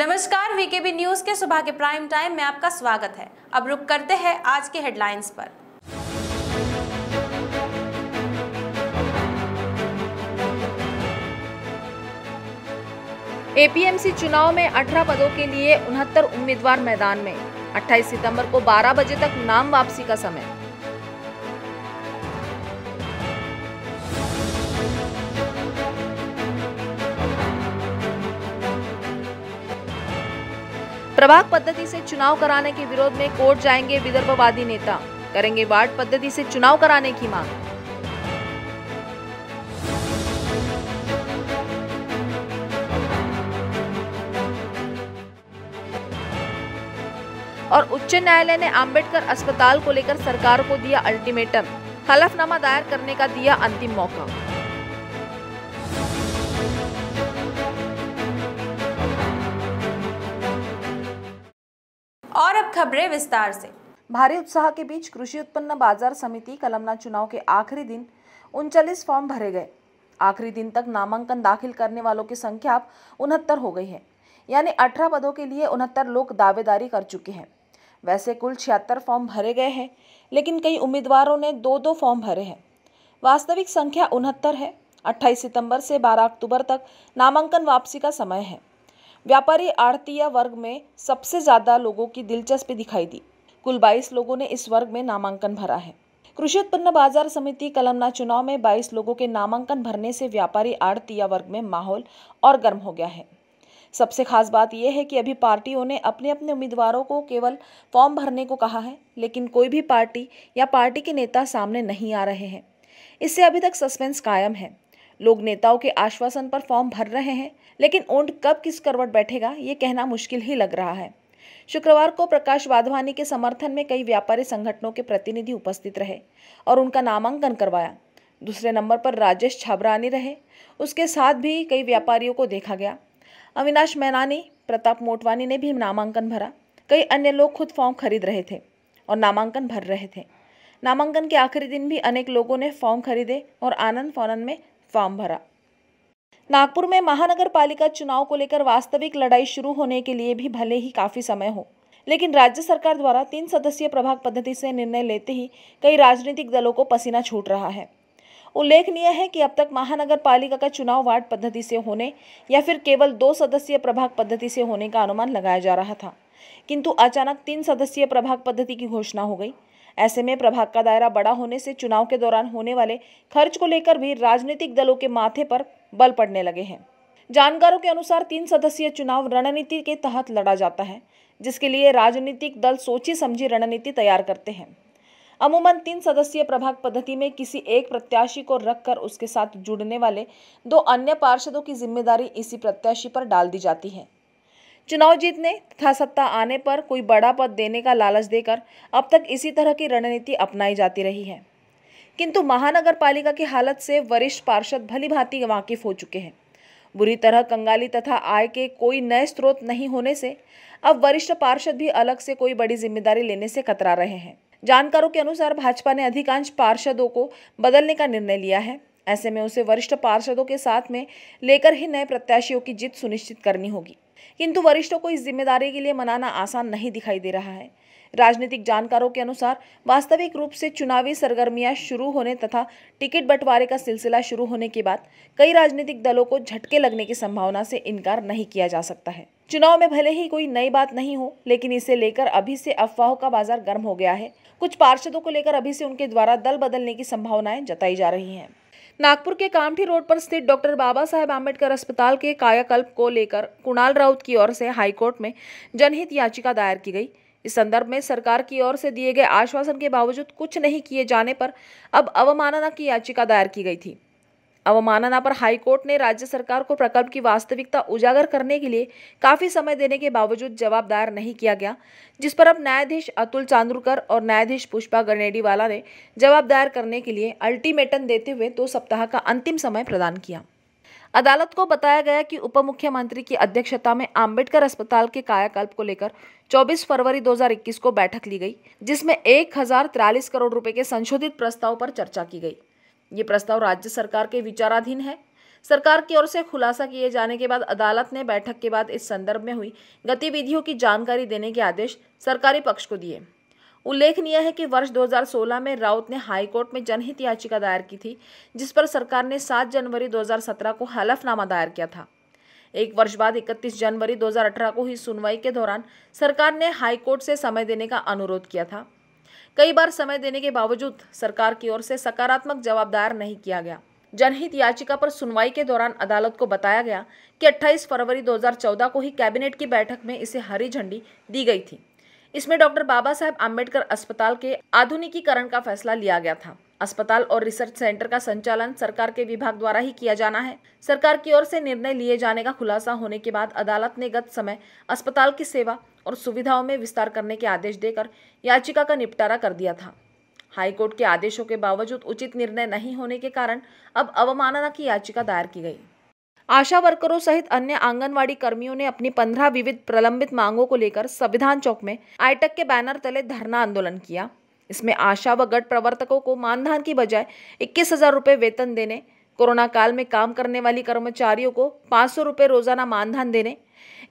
नमस्कार VKB news के सुबह के प्राइम टाइम में आपका स्वागत है अब रुक करते हैं आज के हेडलाइंस पर एपीएमसी चुनाव में 18 पदों के लिए उनहत्तर उम्मीदवार मैदान में 28 सितंबर को 12 बजे तक नाम वापसी का समय प्रभाग पद्धति से चुनाव कराने के विरोध में कोर्ट जाएंगे विदर्भवादी नेता करेंगे वार्ड पद्धति से चुनाव कराने की मांग और उच्च न्यायालय ने आम्बेडकर अस्पताल को लेकर सरकार को दिया अल्टीमेटम हलफनामा दायर करने का दिया अंतिम मौका खबरें विस्तार से भारी उत्साह के बीच कृषि उत्पन्न बाजार समिति कलमना चुनाव के आखिरी दिन उनचालीस फॉर्म भरे गए आखिरी दिन तक नामांकन दाखिल करने वालों की संख्या उनहत्तर हो गई है यानी अठारह पदों के लिए उनहत्तर लोग दावेदारी कर चुके हैं वैसे कुल छिहत्तर फॉर्म भरे गए हैं लेकिन कई उम्मीदवारों ने दो दो फॉर्म भरे हैं वास्तविक संख्या उनहत्तर है 28 सितंबर से 12 अक्टूबर तक नामांकन वापसी का समय है व्यापारी आड़ती वर्ग में सबसे ज़्यादा लोगों की दिलचस्पी दिखाई दी कुल 22 लोगों ने इस वर्ग में नामांकन भरा है कृषि उत्पन्न बाजार समिति कलमना चुनाव में 22 लोगों के नामांकन भरने से व्यापारी आड़ती वर्ग में माहौल और गर्म हो गया है सबसे खास बात यह है कि अभी पार्टियों ने अपने अपने उम्मीदवारों को केवल फॉर्म भरने को कहा है लेकिन कोई भी पार्टी या पार्टी के नेता सामने नहीं आ रहे हैं इससे अभी तक सस्पेंस कायम है लोग नेताओं के आश्वासन पर फॉर्म भर रहे हैं लेकिन ओंड कब किस करवट बैठेगा ये कहना मुश्किल ही लग रहा है शुक्रवार को प्रकाश वाधवानी के समर्थन में कई व्यापारी संगठनों के प्रतिनिधि उपस्थित रहे और उनका नामांकन करवाया दूसरे नंबर पर राजेश छाबरानी रहे उसके साथ भी कई व्यापारियों को देखा गया अविनाश मैनानी प्रताप मोटवानी ने भी नामांकन भरा कई अन्य लोग खुद फॉर्म खरीद रहे थे और नामांकन भर रहे थे नामांकन के आखिरी दिन भी अनेक लोगों ने फॉर्म खरीदे और आनंद फौरन में फॉर्म भरा नागपुर में महानगर पालिका चुनाव को लेकर वास्तविक लड़ाई शुरू होने के लिए भी भले ही काफी समय हो लेकिन राज्य सरकार द्वारा तीन सदस्यीय प्रभाग पद्धति से निर्णय लेते ही कई राजनीतिक दलों को पसीना छूट रहा है उल्लेखनीय है कि अब तक महानगर पालिका का चुनाव वार्ड पद्धति से होने या फिर केवल दो सदस्यीय प्रभाग पद्धति से होने का अनुमान लगाया जा रहा था किंतु अचानक तीन सदस्यीय प्रभाग पद्धति की घोषणा हो गई ऐसे में प्रभाग का दायरा बड़ा होने से चुनाव के दौरान होने वाले खर्च को लेकर भी राजनीतिक दलों के माथे पर बल पड़ने लगे हैं जानकारों के अनुसार तीन सदस्यीय चुनाव रणनीति के तहत लड़ा जाता है जिसके लिए राजनीतिक दल सोची समझी रणनीति तैयार करते हैं अमूमन तीन सदस्यीय प्रभाग पद्धति में किसी एक प्रत्याशी को रखकर उसके साथ जुड़ने वाले दो अन्य पार्षदों की जिम्मेदारी इसी प्रत्याशी पर डाल दी जाती है चुनाव जीतने तथा सत्ता आने पर कोई बड़ा पद देने का लालच देकर अब तक इसी तरह की रणनीति अपनाई जाती रही है किंतु महानगर पालिका की हालत से वरिष्ठ पार्षद भली भांति वाकिफ हो चुके हैं बुरी तरह कंगाली तथा आय के कोई नए स्रोत नहीं होने से अब वरिष्ठ पार्षद भी अलग से कोई बड़ी जिम्मेदारी लेने से कतरा रहे हैं जानकारों के अनुसार भाजपा ने अधिकांश पार्षदों को बदलने का निर्णय लिया है ऐसे में उसे वरिष्ठ पार्षदों के साथ में लेकर ही नए प्रत्याशियों की जीत सुनिश्चित करनी होगी किंतु वरिष्ठों को इस जिम्मेदारी के लिए मनाना आसान नहीं दिखाई दे रहा है राजनीतिक जानकारों के अनुसार वास्तविक रूप से चुनावी सरगर्मियां शुरू होने तथा टिकट बंटवारे का सिलसिला शुरू होने के बाद कई राजनीतिक दलों को झटके लगने की संभावना से इनकार नहीं किया जा सकता है चुनाव में भले ही कोई नई बात नहीं हो लेकिन इसे लेकर अभी से अफवाहों का बाजार गर्म हो गया है कुछ पार्षदों को लेकर अभी से उनके द्वारा दल बदलने की संभावनाएं जताई जा रही हैं नागपुर के कामठी रोड पर स्थित डॉक्टर बाबा साहेब आम्बेडकर अस्पताल के कायाकल्प को लेकर कुणाल राउत की ओर से हाईकोर्ट में जनहित याचिका दायर की गई इस संदर्भ में सरकार की ओर से दिए गए आश्वासन के बावजूद कुछ नहीं किए जाने पर अब अवमानना की याचिका दायर की गई थी अवमानना पर हाईकोर्ट ने राज्य सरकार को प्रकल्प की वास्तविकता उजागर करने के लिए काफी समय देने के बावजूद जवाब दायर नहीं किया गया जिस पर अब न्यायाधीश अतुल चांदूरकर और न्यायाधीश पुष्पा गर्नेडीवाला ने जवाब दायर करने के लिए अल्टीमेटम देते हुए दो सप्ताह का अंतिम समय प्रदान किया अदालत को बताया गया कि उप मुख्यमंत्री की अध्यक्षता में आम्बेडकर अस्पताल के कायाकल्प को लेकर 24 फरवरी 2021 को बैठक ली गई जिसमें एक करोड़ रुपए के संशोधित प्रस्ताव पर चर्चा की गई ये प्रस्ताव राज्य सरकार के विचाराधीन है सरकार की ओर से खुलासा किए जाने के बाद अदालत ने बैठक के बाद इस संदर्भ में हुई गतिविधियों की जानकारी देने के आदेश सरकारी पक्ष को दिए उल्लेखनीय है कि वर्ष 2016 में राउत ने हाईकोर्ट में जनहित याचिका दायर की थी जिस पर सरकार ने 7 जनवरी 2017 को हलफनामा दायर किया था एक वर्ष बाद 31 जनवरी 2018 को ही सुनवाई के दौरान सरकार ने हाईकोर्ट से समय देने का अनुरोध किया था कई बार समय देने के बावजूद सरकार की ओर से सकारात्मक जवाब दायर नहीं किया गया जनहित याचिका पर सुनवाई के दौरान अदालत को बताया गया कि 28 फरवरी 2014 को ही कैबिनेट की बैठक में इसे हरी झंडी दी गई थी इसमें डॉक्टर बाबा साहेब आम्बेडकर अस्पताल के आधुनिकीकरण का फैसला लिया गया था अस्पताल और रिसर्च सेंटर का संचालन सरकार के विभाग द्वारा ही किया जाना है सरकार की ओर से निर्णय लिए जाने का खुलासा होने के बाद अदालत ने गत समय अस्पताल की सेवा और सुविधाओं में विस्तार करने के आदेश देकर याचिका का निपटारा कर दिया था हाईकोर्ट के आदेशों के बावजूद उचित निर्णय नहीं होने के कारण अब अवमानना की याचिका दायर की गई आशा वर्करों सहित अन्य आंगनवाड़ी कर्मियों ने अपनी पंद्रह विविध प्रलंबित मांगों को लेकर संविधान चौक में आईटक के बैनर तले धरना आंदोलन किया इसमें आशा व गट प्रवर्तकों को मानधान की बजाय इक्कीस हजार रुपये वेतन देने कोरोना काल में काम करने वाली कर्मचारियों को पाँच सौ रुपये रोजाना मानधान देने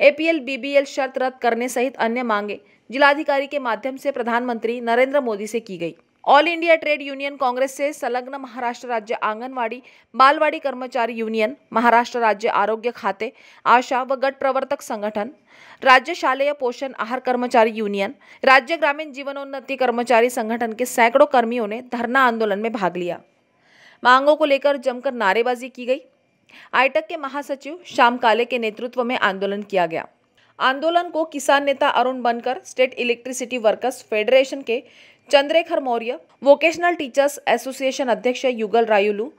एपीएल बीबीएल शर्त रद्द करने सहित अन्य मांगे जिलाधिकारी के माध्यम से प्रधानमंत्री नरेंद्र मोदी से की गई All India Trade Union Congress से संलग्न महाराष्ट्र राज्य आंगनवाड़ी बालवाडी कर्मचारी यूनियन महाराष्ट्र राज्य आरोग्य खाते आशा व गट प्रवर्तक संगठन राज्य शालेय पोषण आहार कर्मचारी यूनियन राज्य ग्रामीण जीवनोन्नति कर्मचारी संगठन के सैकड़ों कर्मियों ने धरना आंदोलन में भाग लिया मांगों को लेकर जमकर नारेबाजी की गई आईटक के महासचिव श्याम काले के नेतृत्व में आंदोलन किया गया आंदोलन को किसान नेता अरुण बनकर स्टेट इलेक्ट्रिसिटी वर्कर्स फेडरेशन के Chandrekhar Maurya vocational teachers association अध्यक्ष Yugal Rayulu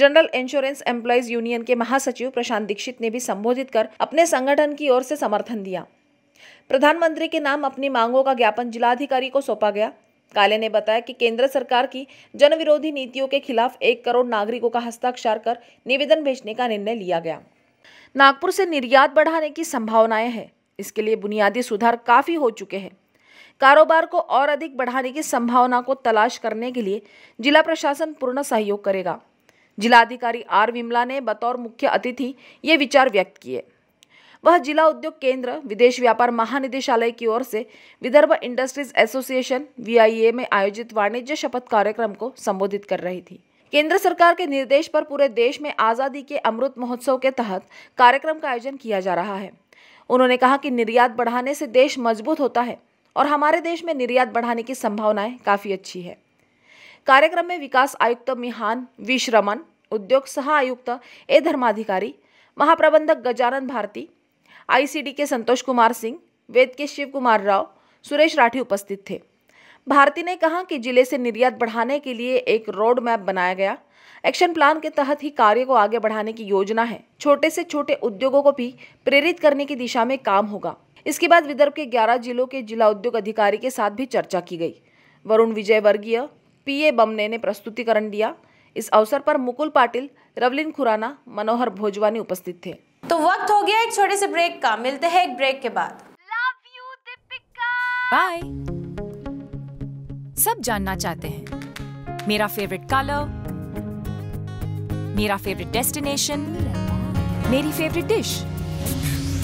General Insurance Employees Union के महासचिव प्रशांत दीक्षित ने भी संबोधित कर अपने संगठन की ओर से समर्थन दिया प्रधानमंत्री के नाम अपनी मांगों का ज्ञापन जिलाधिकारी को सौंपा गया काले ने बताया कि केंद्र सरकार की जनविरोधी नीतियों के खिलाफ एक करोड़ नागरिकों का हस्ताक्षर कर निवेदन भेजने का निर्णय लिया गया नागपुर से निर्यात बढ़ाने की संभावनाएं हैं इसके लिए बुनियादी सुधार काफी हो चुके हैं कारोबार को और अधिक बढ़ाने की संभावना को तलाश करने के लिए जिला प्रशासन पूर्ण सहयोग करेगा जिलाधिकारी आर विमला ने बतौर मुख्य अतिथि ये विचार व्यक्त किए वह जिला उद्योग केंद्र विदेश व्यापार महानिदेशालय की ओर से विदर्भ इंडस्ट्रीज एसोसिएशन वी में आयोजित वाणिज्य शपथ कार्यक्रम को संबोधित कर रही थी केंद्र सरकार के निर्देश पर पूरे देश में आज़ादी के अमृत महोत्सव के तहत कार्यक्रम का आयोजन किया जा रहा है उन्होंने कहा कि निर्यात बढ़ाने से देश मजबूत होता है और हमारे देश में निर्यात बढ़ाने की संभावनाएं काफ़ी अच्छी है कार्यक्रम में विकास आयुक्त मिहान विश्रमन उद्योग सह आयुक्त ए धर्माधिकारी महाप्रबंधक गजानन भारती आईसीडी के संतोष कुमार सिंह वेद के शिव कुमार राव सुरेश राठी उपस्थित थे भारती ने कहा कि जिले से निर्यात बढ़ाने के लिए एक रोड मैप बनाया गया एक्शन प्लान के तहत ही कार्य को आगे बढ़ाने की योजना है छोटे से छोटे उद्योगों को भी प्रेरित करने की दिशा में काम होगा इसके बाद विदर्भ के 11 जिलों के जिला उद्योग अधिकारी के साथ भी चर्चा की गई वरुण विजय वर्गीय पी ए बमने ने प्रस्तुतिकरण दिया इस अवसर पर मुकुल पाटिल रवलिन खुराना मनोहर भोजवानी उपस्थित थे तो वक्त हो गया एक छोटे से ब्रेक का मिलते हैं एक ब्रेक के बाद बाय सब जानना चाहते हैं मेरा फेवरेट कलर मेरा फेवरेट डेस्टिनेशन मेरी favourite dish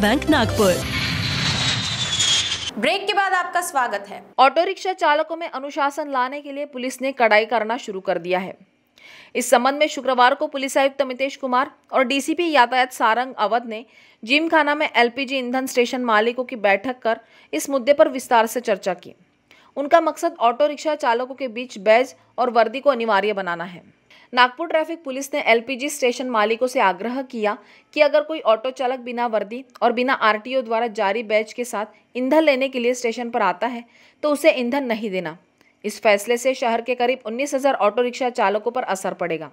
bank Nagpur break के बाद आपका स्वागत है ऑटो रिक्शा चालकों में अनुशासन लाने के लिए पुलिस ने कड़ाई करना शुरू कर दिया है इस संबंध में शुक्रवार को पुलिस आयुक्त अमितेश कुमार और डीसीपी यातायात सारंग अवध ने जिमखाना में एलपीजी ईंधन स्टेशन मालिकों की बैठक कर इस मुद्दे पर विस्तार से चर्चा की उनका मकसद ऑटो रिक्शा चालकों के बीच बैज और वर्दी को अनिवार्य बनाना है नागपुर ट्रैफिक पुलिस ने एलपीजी स्टेशन मालिकों से आग्रह किया कि अगर कोई ऑटो चालक बिना वर्दी और बिना आरटीओ द्वारा जारी बैच के साथ ईंधन लेने के लिए स्टेशन पर आता है तो उसे ईंधन नहीं देना इस फैसले से शहर के करीब उन्नीस ऑटो रिक्शा चालकों पर असर पड़ेगा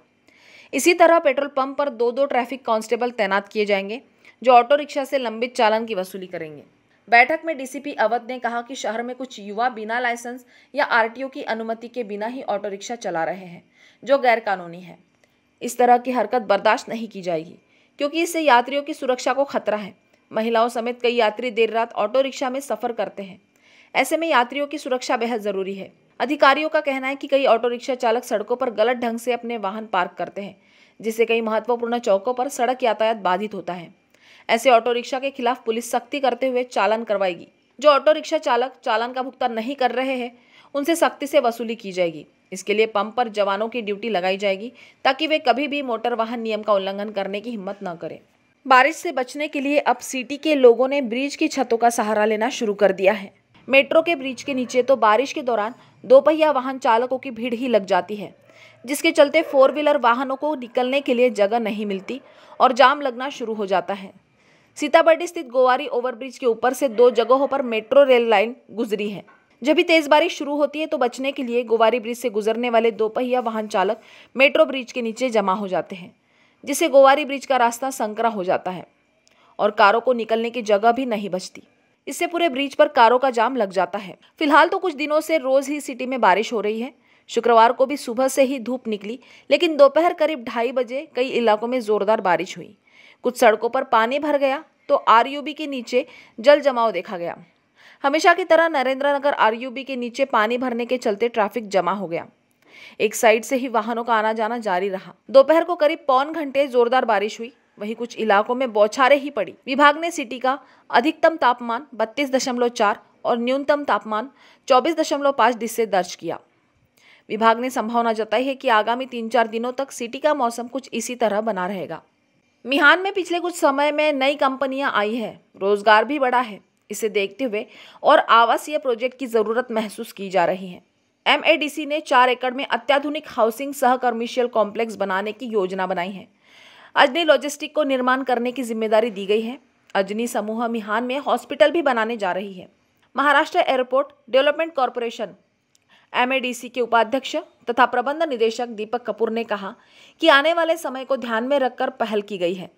इसी तरह पेट्रोल पंप पर दो दो ट्रैफिक कांस्टेबल तैनात किए जाएंगे जो ऑटो रिक्शा से लंबित चालन की वसूली करेंगे बैठक में डीसीपी अवध ने कहा कि शहर में कुछ युवा बिना लाइसेंस या आरटीओ की अनुमति के बिना ही ऑटो रिक्शा चला रहे हैं जो गैर कानूनी है इस तरह की हरकत बर्दाश्त नहीं की जाएगी क्योंकि इससे यात्रियों की सुरक्षा को खतरा है महिलाओं समेत कई यात्री देर रात ऑटो रिक्शा में सफ़र करते हैं ऐसे में यात्रियों की सुरक्षा बेहद ज़रूरी है अधिकारियों का कहना है कि कई ऑटो रिक्शा चालक सड़कों पर गलत ढंग से अपने वाहन पार्क करते हैं जिससे कई महत्वपूर्ण चौकों पर सड़क यातायात बाधित होता है ऐसे ऑटो रिक्शा के खिलाफ पुलिस सख्ती करते हुए चालन करवाएगी जो ऑटो रिक्शा चालक चालन का भुगतान नहीं कर रहे हैं उनसे सख्ती से वसूली की जाएगी इसके लिए पंप पर जवानों की ड्यूटी लगाई जाएगी ताकि वे कभी भी मोटर वाहन नियम का उल्लंघन करने की हिम्मत न करें बारिश से बचने के लिए अब सिटी के लोगों ने ब्रिज की छतों का सहारा लेना शुरू कर दिया है मेट्रो के ब्रिज के नीचे तो बारिश के दौरान दोपहिया वाहन चालकों की भीड़ ही लग जाती है जिसके चलते फोर व्हीलर वाहनों को निकलने के लिए जगह नहीं मिलती और जाम लगना शुरू हो जाता है सीताबर्डी स्थित गोवारी ओवरब्रिज के ऊपर से दो जगहों पर मेट्रो रेल लाइन गुजरी है जब भी तेज बारिश शुरू होती है तो बचने के लिए गोवारी ब्रिज से गुजरने वाले दोपहिया वाहन चालक मेट्रो ब्रिज के नीचे जमा हो जाते हैं जिससे गोवारी ब्रिज का रास्ता संकरा हो जाता है और कारों को निकलने की जगह भी नहीं बचती इससे पूरे ब्रिज पर कारों का जाम लग जाता है फिलहाल तो कुछ दिनों से रोज ही सिटी में बारिश हो रही है शुक्रवार को भी सुबह से ही धूप निकली लेकिन दोपहर करीब ढाई बजे कई इलाकों में जोरदार बारिश हुई कुछ सड़कों पर पानी भर गया तो आरयूबी के नीचे जल जमाव देखा गया हमेशा की तरह नरेंद्र नगर आरयूबी के नीचे पानी भरने के चलते ट्रैफिक जमा हो गया एक साइड से ही वाहनों का आना जाना जारी रहा दोपहर को करीब पौन घंटे जोरदार बारिश हुई वहीं कुछ इलाकों में बौछारें ही पड़ी विभाग ने सिटी का अधिकतम तापमान 32.4 और न्यूनतम तापमान 24.5 डिग्री से दर्ज किया विभाग ने संभावना जताई है कि आगामी तीन चार दिनों तक सिटी का मौसम कुछ इसी तरह बना रहेगा मिहान में पिछले कुछ समय में नई कंपनियां आई है रोजगार भी बढ़ा है इसे देखते हुए और आवासीय प्रोजेक्ट की ज़रूरत महसूस की जा रही है एम ने चार एकड़ में अत्याधुनिक हाउसिंग सह कमर्शियल कॉम्प्लेक्स बनाने की योजना बनाई है अजनी लॉजिस्टिक को निर्माण करने की जिम्मेदारी दी गई है अजनी समूह मिहान में हॉस्पिटल भी बनाने जा रही है Maharashtra Airport Development Corporation M के उपाध्यक्ष तथा प्रबंध निदेशक दीपक कपूर ने कहा कि आने वाले समय को ध्यान में रखकर पहल की गई है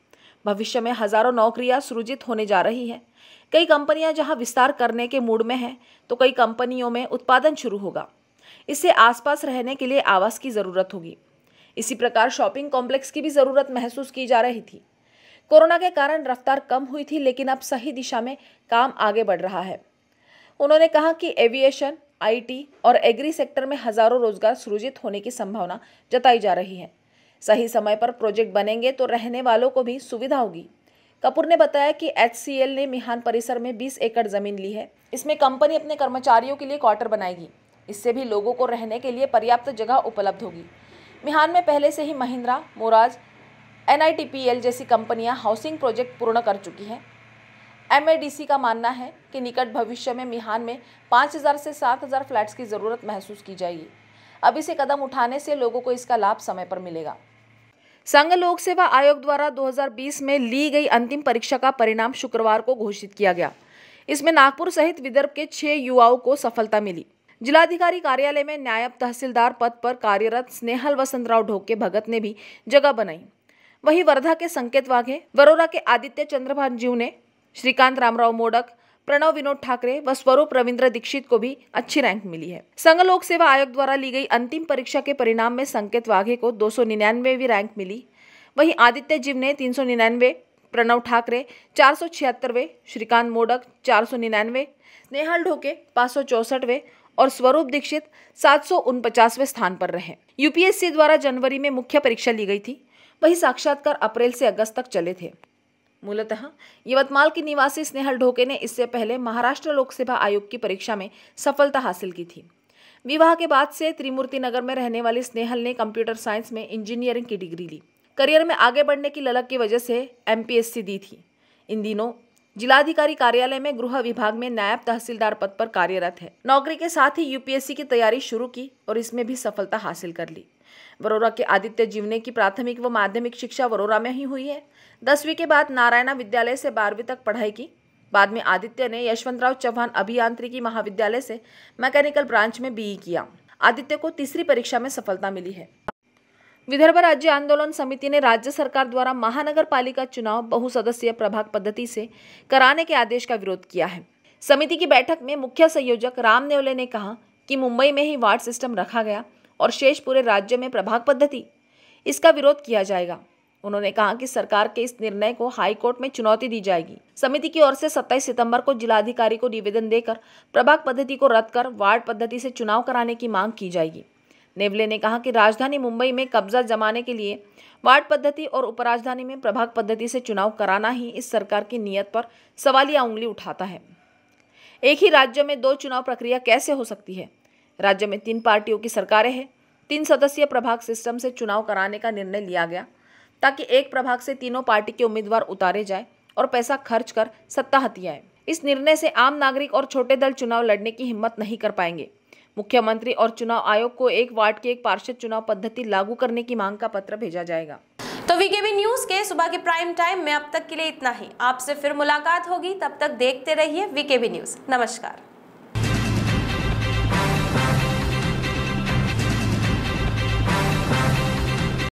भविष्य में हजारों नौकरियां सृजित होने जा रही है कई कंपनियां जहां विस्तार करने के मूड में हैं तो कई कंपनियों में उत्पादन शुरू होगा इससे आसपास रहने के लिए आवास की ज़रूरत होगी इसी प्रकार शॉपिंग कॉम्प्लेक्स की भी ज़रूरत महसूस की जा रही थी कोरोना के कारण रफ्तार कम हुई थी लेकिन अब सही दिशा में काम आगे बढ़ रहा है उन्होंने कहा कि एविएशन आईटी और एग्री सेक्टर में हजारों रोजगार सृजित होने की संभावना जताई जा रही है सही समय पर प्रोजेक्ट बनेंगे तो रहने वालों को भी सुविधा होगी कपूर ने बताया कि एच ने मिहान परिसर में 20 एकड़ ज़मीन ली है इसमें कंपनी अपने कर्मचारियों के लिए क्वार्टर बनाएगी इससे भी लोगों को रहने के लिए पर्याप्त जगह उपलब्ध होगी मिहान में पहले से ही महिंद्रा मोराज एन जैसी कंपनियां हाउसिंग प्रोजेक्ट पूर्ण कर चुकी हैं एम का मानना है कि निकट भविष्य में मिहान में 5000 से 7000 फ्लैट्स की ज़रूरत महसूस की जाएगी अब इसे कदम उठाने से लोगों को इसका लाभ समय पर मिलेगा संघ लोक सेवा आयोग द्वारा 2020 में ली गई अंतिम परीक्षा का परिणाम शुक्रवार को घोषित किया गया इसमें नागपुर सहित विदर्भ के छह युवाओं को सफलता मिली जिलाधिकारी कार्यालय में न्यायब तहसीलदार पद पर कार्यरत स्नेहल वसंतराव ढोके भगत ने भी जगह बनाई वहीं वर्धा के संकेत वाघे वरोरा के आदित्य चंद्रभान जीव ने श्रीकांत रामराव मोडक प्रणव विनोद ठाकरे व स्वरूप रविंद्र दीक्षित को भी अच्छी रैंक मिली है संघ लोक सेवा आयोग द्वारा ली गई अंतिम परीक्षा के परिणाम में संकेत वाघे को दो रैंक मिली वहीं आदित्य जीव ने तीन प्रणव ठाकरे चार सौ श्रीकांत मोडक चार सौ निन्यानवे नेहाल ढोके पाँच सौ और स्वरूप दीक्षित सात सौ स्थान पर रहे यूपीएससी द्वारा जनवरी में मुख्य परीक्षा ली गई थी वही साक्षात्कार अप्रैल से अगस्त तक चले थे मूलतः यवतमाल की निवासी स्नेहल ढोके ने इससे पहले महाराष्ट्र लोक सेवा आयोग की परीक्षा में सफलता हासिल की थी विवाह के बाद से त्रिमूर्ति नगर में रहने वाली स्नेहल ने कंप्यूटर साइंस में इंजीनियरिंग की डिग्री ली करियर में आगे बढ़ने की ललक की वजह से एम दी थी इन दिनों जिलाधिकारी कार्यालय में गृह विभाग में नायब तहसीलदार पद पर कार्यरत है नौकरी के साथ ही यूपीएससी की तैयारी शुरू की और इसमें भी सफलता हासिल कर ली वरोरा के आदित्य जीवने की प्राथमिक व माध्यमिक शिक्षा वरोरा में ही हुई है दसवीं के बाद नारायणा विद्यालय से बारहवीं तक पढ़ाई की बाद में आदित्य ने यशवंतराव चौहान अभियांत्रिकी महाविद्यालय से मैकेनिकल ब्रांच में बीई e किया आदित्य को तीसरी परीक्षा में सफलता मिली है विदर्भ राज्य आंदोलन समिति ने राज्य सरकार द्वारा महानगर पालिका चुनाव बहुसदस्यीय प्रभाग पद्धति से कराने के आदेश का विरोध किया है समिति की बैठक में मुख्य संयोजक राम नेवले ने कहा कि मुंबई में ही वार्ड सिस्टम रखा गया और शेष पूरे राज्य में प्रभाग पद्धति इसका विरोध किया जाएगा उन्होंने कहा कि सरकार के इस निर्णय को हाईकोर्ट में चुनौती दी जाएगी समिति की ओर से 27 सितंबर को जिलाधिकारी को निवेदन देकर प्रभाग पद्धति को रद्द कर वार्ड पद्धति से चुनाव कराने की मांग की जाएगी नेवले ने कहा कि राजधानी मुंबई में कब्जा जमाने के लिए वार्ड पद्धति और उपराजधानी में प्रभाग पद्धति से चुनाव कराना ही इस सरकार की नीयत पर सवालिया उंगली उठाता है एक ही राज्य में दो चुनाव प्रक्रिया कैसे हो सकती है राज्य में तीन पार्टियों की सरकारें हैं तीन सदस्यीय प्रभाग सिस्टम से चुनाव कराने का निर्णय लिया गया ताकि एक प्रभाग से तीनों पार्टी के उम्मीदवार उतारे जाए और पैसा खर्च कर सत्ता हथियाए इस निर्णय से आम नागरिक और छोटे दल चुनाव लड़ने की हिम्मत नहीं कर पाएंगे मुख्यमंत्री और चुनाव आयोग को एक वार्ड के एक पार्षद चुनाव पद्धति लागू करने की मांग का पत्र भेजा जाएगा तो वीकेबी न्यूज के सुबह के प्राइम टाइम में अब तक के लिए इतना ही आपसे फिर मुलाकात होगी तब तक देखते रहिए वीकेबी न्यूज नमस्कार